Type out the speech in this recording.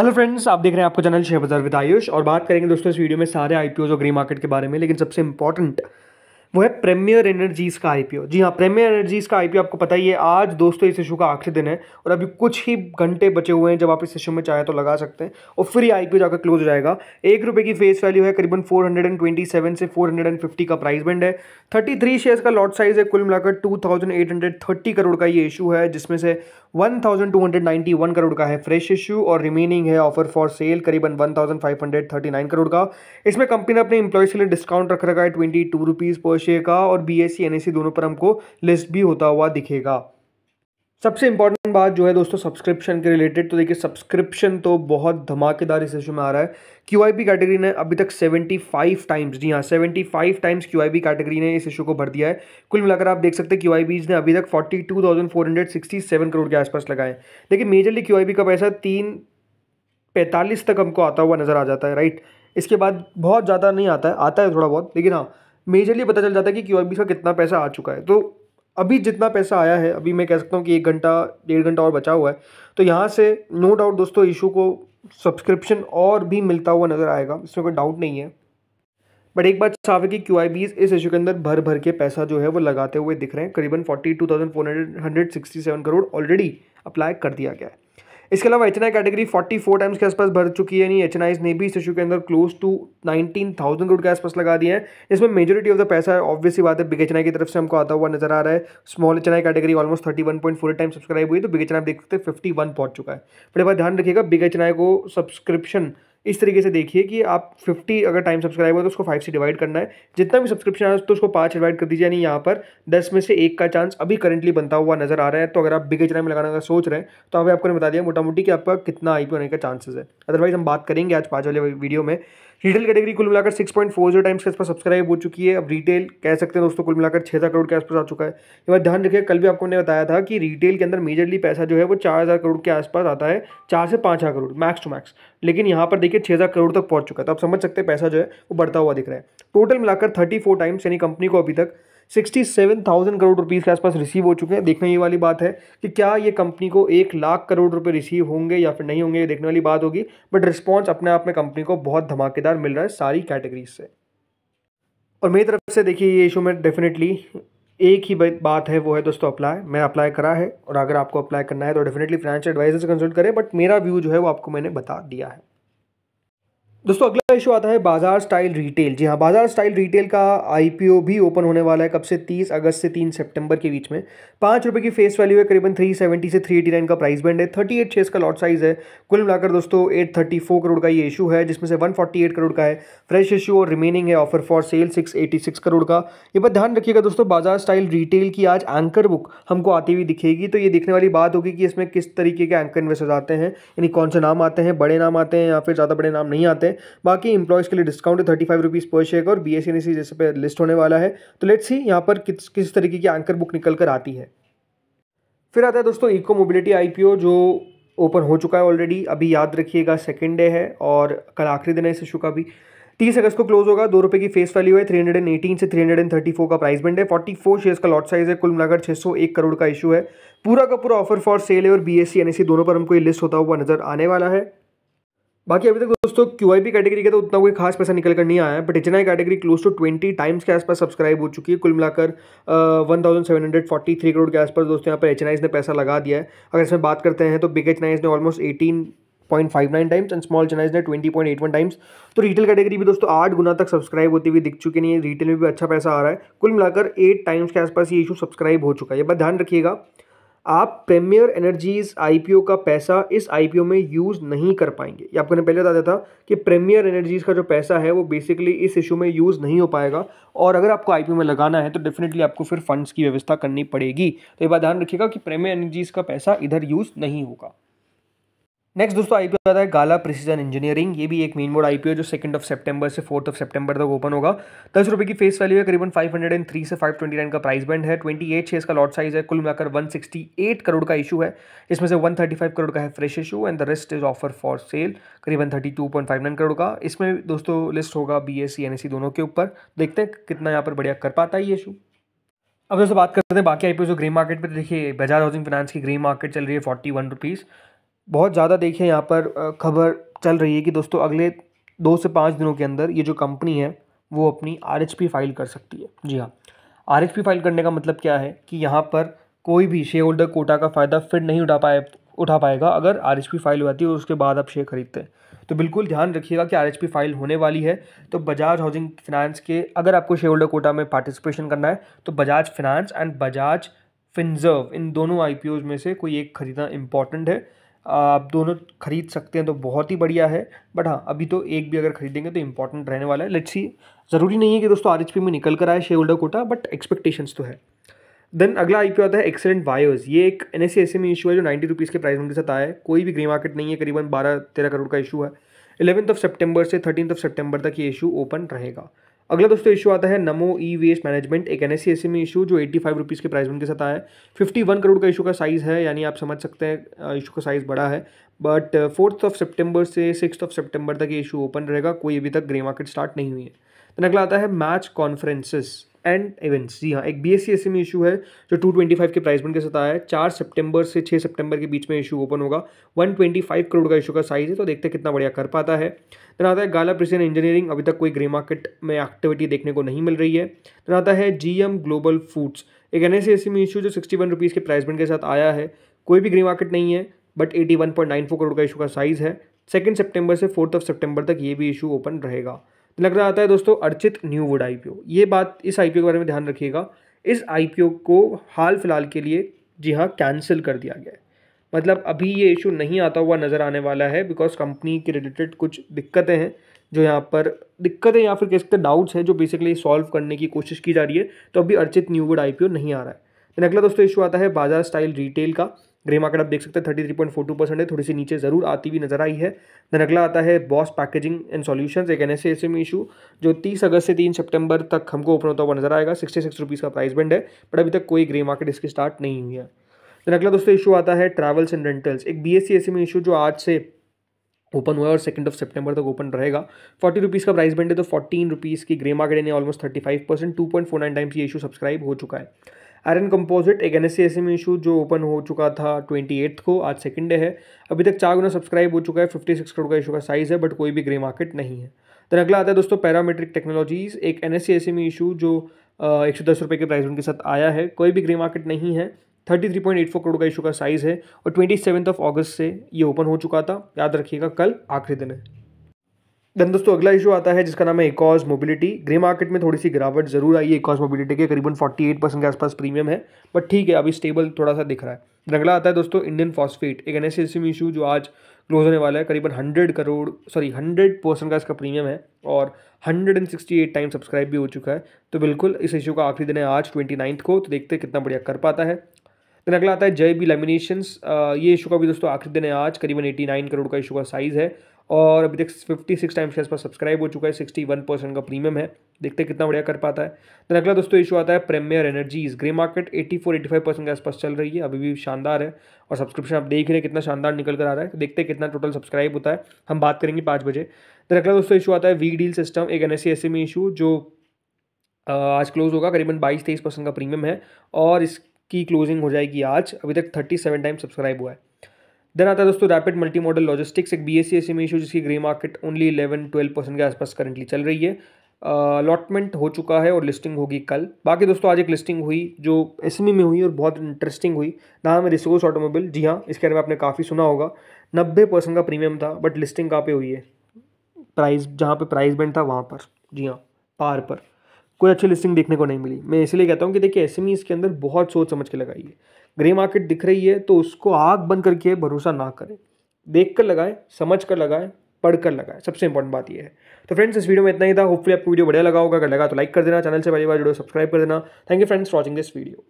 hello friends आप देख रहे हैं आपको channel share Bazaar with Ayush और बात करेंगे दोस्तों इस वीडियो में सारे आईपीओज और ग्री मार्केट के बारे में लेकिन सबसे इंपॉर्टेंट वो है प्रीमियर एनर्जीज़ का आईपीओ जी हाँ प्रीमियर एनर्जीज़ का आईपीओ आपको पता ही है आज दोस्तों इस इशू का आखिरी दिन है और अभी कुछ ही घंटे बचे हुए हैं जब आप इस इशू में चाहे तो लगा सकते हैं और फिर ये आईपीओ जाकर क्लोज जाएगा एक रुपये की फेस वैल्यू है करीबन 427 से 450 का प्राइस बैंड है 33 शेयर्स का लॉट साइज है कुल मिलाकर 2830 करोड़ का ये इशू है जिसमें से 1291 करोड़ का है फ्रेश इशू और रिमेनिंग है ऑफर फॉर सेल करीबन 1539 करोड़ का इसमें कंपनी ने अपने इंप्लॉयज़ के लिए डिस्काउंट रख रखा है ट्वेंटी टू रुपीज़ पर विषय का और बी एस सी दोनों पर हमको लिस्ट भी होता हुआ दिखेगा सबसे इंपॉर्टेंट बात जो है दोस्तों सब्सक्रिप्शन के रिलेटेड तो देखिए सब्सक्रिप्शन तो बहुत धमाकेदार इस इशू में आ रहा है क्यू आई कैटेगरी ने अभी तक 75 टाइम्स जी हाँ 75 टाइम्स क्यू आई कैटेगरी ने इस इशू को भर दिया है कुल मिलाकर आप देख सकते हैं क्यू आई ने अभी तक 42,467 करोड़ के आसपास लगाए देखिए मेजरली क्यू का पैसा तीन पैंतालीस तक हमको आता हुआ नज़र आ जाता है राइट इसके बाद बहुत ज़्यादा नहीं आता है आता है थोड़ा बहुत लेकिन हाँ मेजरली पता चल जाता है कि क्यू का कितना पैसा आ चुका है तो अभी जितना पैसा आया है अभी मैं कह सकता हूँ कि एक घंटा डेढ़ घंटा और बचा हुआ है तो यहाँ से नो डाउट दोस्तों इशू को सब्सक्रिप्शन और भी मिलता हुआ नज़र आएगा इसमें कोई डाउट नहीं है बट एक बात साफ है कि क्यू आई बीज इस इशू के अंदर भर भर के पैसा जो है वो लगाते हुए दिख रहे हैं करीबन forty two thousand four hundred hundred sixty seven crore already apply कर दिया गया है इसके अलावा एच कैटेगरी 44 टाइम्स के आसपास भर चुकी है एच एच ने भी इस इशू के अंदर क्लोज टू 19,000 करोड़ के आसपास लगा दिए हैं इसमें मेजोरिटी ऑफ द पैसा ऑब्वियसली बात है बिग एच की तरफ से हमको आता हुआ नजर आ रहा है small H category almost thirty one point four time subscribe हुई तो बिग एच आई देख सकते हैं फिफ्टी पहुंच चुका है बड़े बात ध्यान रखिएगा बिग एच को सब्सक्रिप्शन इस तरीके से देखिए कि आप 50 अगर टाइम सब्सक्राइब हो तो उसको 5 से डिवाइड करना है जितना भी सब्सक्रिप्शन आ तो उसको पाँच डिवाइड कर दीजिए यानी यहाँ पर दस में से एक का चांस अभी करंटली बनता हुआ नजर आ रहा है तो अगर आप बिग एच में लगाना सोच रहे हैं तो अभी आपको बता दिया मोटा मोटी कि आपका कितना आई होने का चांसेस है अदरवाइज हम बात करेंगे आज पाँच वाले वीडियो में रिटेल कैटेगरी कुल मिलाकर six point four zero times के आसपास सब्सक्राइब हो चुकी है अब रिटेल कह सकते हैं दोस्तों कुल मिलाकर छः हज़ार करोड़ के आसपास आ चुका है ये बात ध्यान रखिए कल भी आपको मैंने बताया था कि रिटेल के अंदर मेजरली पैसा जो है वो चार हज़ार करोड़ के आसपास आता है चार से पाँच हज़ार करोड़ मैक्स टू मैक्स लेकिन यहाँ पर देखिए छः करोड़ तक पहुँच चुका था तो आप समझ सकते हैं पैसा जो है वो बढ़ता हुआ दिख रहा है टोटल मिलाकर थर्टी फोर टाइम्स यानी कंपनी को अभी तक sixty seven thousand crore rupees के आसपास रिसीव हो चुके हैं देखने ये वाली बात है कि क्या ये कंपनी को एक लाख करोड़ रुपए रिसीव होंगे या फिर नहीं होंगे ये देखने वाली बात होगी बट रिस्पॉन्स अपने आप में कंपनी को बहुत धमाकेदार मिल रहा है सारी कैटेगरीज से और मेरी तरफ से देखिए ये इशू में डेफिनेटली एक ही बात है वो है दोस्तों अप्लाई मैं अप्लाई करा है और अगर आपको अप्लाई करना है तो डेफिनेटली फाइनेंशियल एडवाइजर से कंसल्ट करें बट मेरा व्यू जो है वो आपको मैंने बता दिया है दोस्तों अगला इशू आता है बाजार स्टाइल रिटेल जी हाँ बाजार स्टाइल रिटेल का आईपीओ भी ओपन होने वाला है कब से 30 अगस्त से 3 सितंबर के बीच में पाँच रुपये की फेस वैल्यू है करीबन 370 से 389 का प्राइस बैंड है 38 शेयर्स का लॉट साइज है कुल मिलाकर दोस्तों 834 करोड़ का ये इशू है जिसमें से 148 करोड़ का है फ्रेश इशू और रिमेनिंग है offer for sale six crore का ये बात ध्यान रखिएगा दोस्तों बाजार स्टाइल रिटेल की आज एंकर बुक हमको आती हुई दिखेगी तो ये देखने वाली बात होगी कि इसमें किस तरीके के एंकर इन्वेस्टर्स आते हैं यानी कौन से नाम आते हैं बड़े नाम आते हैं या फिर ज़्यादा बड़े नाम नहीं आते बाकी इंप्लॉयज़ के लिए डिस्काउंट है थर्टी फाइव रुपीज़ पर शेयर और बी एस एन जैसे पे लिस्ट होने वाला है तो लेट्स ही यहाँ पर किस किस तरीके की एंकर बुक निकल कर आती है फिर आता है दोस्तों इको मोबिलिटी आईपीओ जो ओपन हो चुका है ऑलरेडी अभी याद रखिएगा सेकेंड डे है और कल आखिरी दिन है इस इशू का भी तीस अगस्त को क्लोज होगा दो रुपये की फेस वैल्यू है थ्री हंड्रेड एंड एटीन से three hundred and thirty four का प्राइस बैंड है फोर्टी फोर शेयर्स का लॉट साइज है कुल मिलाकर छः सौ एक करोड़ का इशू है पूरा का पूरा ऑफर फॉर सेल है और B S C N S C दोनों पर हमको ये लिस्ट होता हुआ नजर आने वाला है बाकी अभी तक दोस्तों क्यू आई पी कैटेगरी का तो उतना कोई खास पैसा निकल कर नहीं आया है बट इचना category close to twenty times के आसपास सब्सक्राइब हो चुकी है कुल मिलाकर one thousand seven hundred forty three crore के आसपास दोस्तों यहाँ पर एच ने पैसा लगा दिया है अगर इसमें बात करते हैं तो बिग एच ने almost eighteen point five nine times and small चेनाइज ने twenty point eight one times तो रिटेल कैटेगरी भी दोस्तों आठ गुना तक सब्सक्राइब होती हुई दिख चुकी नहीं है रिटेल में भी अच्छा पैसा आ रहा है कुल मिलाकर एट टाइम्स के आसपास ये इशू सब्सक्राइब हो चुका है ये बात ध्यान रखिएगा आप प्रीमियर एनर्जीज आईपीओ का पैसा इस आईपीओ में यूज़ नहीं कर पाएंगे ये आपको पहले बता दिया था कि प्रीमियर एनर्जीज का जो पैसा है वो बेसिकली इस इशू में यूज़ नहीं हो पाएगा और अगर आपको आईपीओ में लगाना है तो डेफिनेटली आपको फिर फंड्स की व्यवस्था करनी पड़ेगी तो ये बात ध्यान रखिएगा कि प्रीमियर एनर्जीज का पैसा इधर यूज़ नहीं होगा नेक्स्ट दोस्तों आईपीओ आता है गाला प्रिसीजन इंजीनियरिंग ये भी एक मेन बोर्ड आईपीओ जो सेकंड ऑफ सितंबर से फोर्थ ऑफ सितंबर तक ओपन होगा दस रुपये की फेस वैल्यू है करीबन 503 से 529 का प्राइस बैंड है 28 शेयर्स का लॉट साइज है कुल मिलाकर 168 करोड़ का इशू है इसमें से 135 करोड़ का है fresh issue and the rest is offer for sale करीबन थर्टी करोड़ का इसमें दोस्तों लिस्ट होगा बी एस दोनों के ऊपर देखते हैं कितना यहाँ पर बढ़िया कर पाता है ये इशू अब दोस्तों बात करते हैं बाकी आईपीओ जो ग्रीन मार्केट पर देखिए बजाज हाउसिंग फाइनेंस की ग्रीन मार्केट चल रही है फोर्टी वन रुपीज़ बहुत ज़्यादा देखिए यहाँ पर खबर चल रही है कि दोस्तों अगले दो से पाँच दिनों के अंदर ये जो कंपनी है वो अपनी आर फाइल कर सकती है जी हाँ आर फाइल करने का मतलब क्या है कि यहाँ पर कोई भी शेयर होल्डर कोटा का फ़ायदा फिर नहीं उठा पाए उठा पाएगा अगर आर फाइल हो जाती है और उसके बाद आप शेयर खरीदते हैं तो बिल्कुल ध्यान रखिएगा कि आर फाइल होने वाली है तो बजाज हाउसिंग फिनांस के अगर आपको शेयर होल्डर कोटा में पार्टिसिपेशन करना है तो Bajaj Finance and Bajaj Finserv इन दोनों आई में से कोई एक खरीदना इंपॉर्टेंट है आप दोनों खरीद सकते हैं तो बहुत ही बढ़िया है बट हाँ अभी तो एक भी अगर खरीदेंगे तो इंपॉर्टेंट रहने वाला है लेट्स सी ज़रूरी नहीं है कि दोस्तों आर में निकल कर आए share holder quota but expectations तो है देन अगला आई आता है एक्सेलेंट वायर्स ये एक एन एस सी में इशू है जो नाइन्टी रुपीज़ के प्राइस उनके साथ आया है कोई भी ग्रे मार्केट नहीं है करीबन बारह तेरह करोड़ का इशू है इलेवंथ ऑफ सेप्टेम्बर से थर्टीन ऑफ सेप्टेम्बर तक ये इशू ओपन रहेगा अगला दोस्तों इशू आता है नमो ई वेस्ट मैनेजमेंट एक एन एस में इशू जो एट्टी फाइव रुपीज़ के प्राइस में के साथ आया है फिफ्टी वन करोड़ का इशू का साइज़ है यानी आप समझ सकते हैं इशू का साइज़ बड़ा है बट फोर्थ ऑफ सितंबर से सिक्स ऑफ सितंबर तक ये इशू ओपन रहेगा कोई अभी तक ग्रे मार्केट स्टार्ट नहीं हुई है तो अगला आता है मैच कॉन्फ्रेंसेस एंड इवेंट्स जी हाँ एक बी एस सी एस में इशू है जो टू ट्वेंटी फाइव के प्राइस बन के साथ आया है चार सितंबर से छः सितंबर के बीच में इशू ओपन होगा वन ट्वेंटी फाइव करोड़ का इशू का साइज है तो देखते कितना बढ़िया कर पाता है देन आता है गाला प्रिसियन इंजीनियरिंग अभी तक कोई ग्रे मार्केट में एक्टिविटी देखने को नहीं मिल रही है देन आता है जी एम ग्लोबल फूड्स एक एन एस एस में इशू जो सिक्सटी वन रुपीज़ के प्राइस बन के साथ आया है कोई भी ग्रे मार्केट नहीं है but eighty one point nine four crore का इशू का साइज़ है सेकेंड सेप्टेम्बर से फोर्थ ऑफ सेप्टेम्बर तक ये भी इशू ओपन रहेगा लग रहा आता है दोस्तों अर्चित न्यू वुड आई ये बात इस आई के बारे में ध्यान रखिएगा इस आई को हाल फिलहाल के लिए जी हाँ कैंसिल कर दिया गया है मतलब अभी ये इशू नहीं आता हुआ नज़र आने वाला है बिकॉज कंपनी के रिलेटेड कुछ दिक्कतें हैं जो यहाँ पर दिक्कतें या फिर कह सकते डाउट्स हैं जो बेसिकली सॉल्व करने की कोशिश की जा रही है तो अभी अर्चित न्यू वुड आई नहीं आ रहा है अगला तो दोस्तों इशू आता है बाजार स्टाइल रिटेल का ग्रे मार्केट आप देख सकते हैं thirty three point four two percent है थोड़ी सी नीचे जरूर आती हुई नजर आई है देन अगला आता है बॉस पैकेजिंग एंड सोल्यूशन एक एन एस इशू जो तीस अगस्त से तीन सितंबर तक हमको ओपन होता हुआ नजर आएगा सिक्सटी सिक्स रुपीज़ का प्राइस बैंड है बट अभी तक कोई ग्रे मार्केट इसकी स्टार्ट नहीं हुई है देन अगला दोस्तों इशू आता है ट्रैवल्स एंड रेंटल्स एक B S C S M issue जो आज से ओपन हुआ है और सेकंड ऑफ सितंबर तक ओपन रहेगा फोर्टी रुपीज़ का प्राइस बैंड है तो फोर्टीन रुपीज़ की ग्रे मार्केट ने almost thirty five percent two point four nine times ये इशू सब्सक्राइब हो चुका है आयरन कंपोजिट एक एन एस इशू जो ओपन हो चुका था ट्वेंटी एट्थ को आज सेकंड डे है अभी तक चार गुना सब्सक्राइब हो चुका है फिफ्टी सिक्स करोड़ का इशू का साइज़ है बट कोई भी ग्रे मार्केट नहीं है तो अगला आता है दोस्तों पैरामेट्रिक टेक्नोलॉजीज़ एक एन एस इशू जो एक सौ दस रुपये के प्राइस उनके साथ आया है कोई भी ग्रे मार्केट नहीं है thirty three point eight four crore का इशू का साइज़ है और ट्वेंटी सेवन्थ ऑफ अगस्त से ये ओपन हो चुका था याद रखिएगा कल आखिरी दिन है देन दोस्तों अगला इशू आता है जिसका नाम है इकॉज मोबिलिटी ग्रे मार्केट में थोड़ी सी गिरावट जरूर आई है इकॉज मोबिलिटी के करीबन 48 परसेंट के आसपास प्रीमियम है बट ठीक है अभी स्टेबल थोड़ा सा दिख रहा है अगला आता है दोस्तों इंडियन फॉस्फेट एक एन इशू जो आज क्लोज होने वाला है करीबन hundred crore sorry hundred percent का इसका प्रीमियम है और hundred and sixty eight time subscribe भी हो चुका है तो बिल्कुल इस इशू का आखिरी दिन है आज ट्वेंटी नाइन्थ को तो देखते हैं कितना बढ़िया कर पाता है देन अगला आता है जय बी लेमिनेशंस ये इशू का भी दोस्तों आखिरी दिन है आज करीबन नाइन करोड़ का इशू का साइज़ है और अभी तक फिफ्टी सिक्स टाइम शेयर्स पर सब्सक्राइब हो चुका है सिक्सटी वन परसेंट का प्रीमियम है देखते हैं कितना बढ़िया कर पाता है तो अगला दोस्तों इशू आता है Premier Energies grey market eighty four eighty five percent के आसपास चल रही है अभी भी शानदार है और सब्सक्रिप्शन आप देख रहे हैं कितना शानदार निकल कर आ रहा है तो देखते हैं कितना टोटल सब्सक्राइब होता है हम बात करेंगे पाँच बजे तो अगला दोस्तों इशू आता है वी डील सिस्टम एक N S C M issue जो आज क्लोज होगा करीबन बाईस तेईस परसेंट का प्रीमियम है और इसकी क्लोजिंग हो जाएगी आज अभी तक थर्टी सेवन टाइम सब्सक्राइब हुआ है देन आता है दोस्तों रैपिड मल्टी मॉडल लॉजिस्टिक्स एक बी एस सी एस में इशू जिसकी grey market only eleven twelve percent के आसपास करंटली चल रही है अलॉटमेंट हो चुका है और लिस्टिंग होगी कल बाकी दोस्तों आज एक लिस्टिंग हुई जो एस e में हुई और बहुत इंटरेस्टिंग हुई नाम है रिसोर्स ऑटोमोबाइल जी हाँ इसके बारे में आपने काफ़ी सुना होगा नब्बे परसेंट का प्रीमियम था बट लिस्टिंग कहाँ पर हुई है प्राइस जहाँ पर प्राइस बैंड था वहाँ पर जी हाँ पार पर कोई अच्छी लिस्टिंग देखने को नहीं मिली मैं इसलिए कहता हूँ कि देखिए एसएमई इसके अंदर बहुत सोच समझ के लगाइए ग्रे मार्केट दिख रही है तो उसको आग बंद करके भरोसा ना करें देख कर लगाएं समझ कर लगाएं पढ़ कर लगाएं सबसे इंपॉर्टेंट बात यह है तो फ्रेंड्स इस वीडियो में इतना ही था होपफुली आपको वीडियो बढ़िया लगा होगा अगर लगा तो लाइक कर देना चैनल से पहली बार जुड़ो सब्सक्राइब कर देना thank you friends watching this video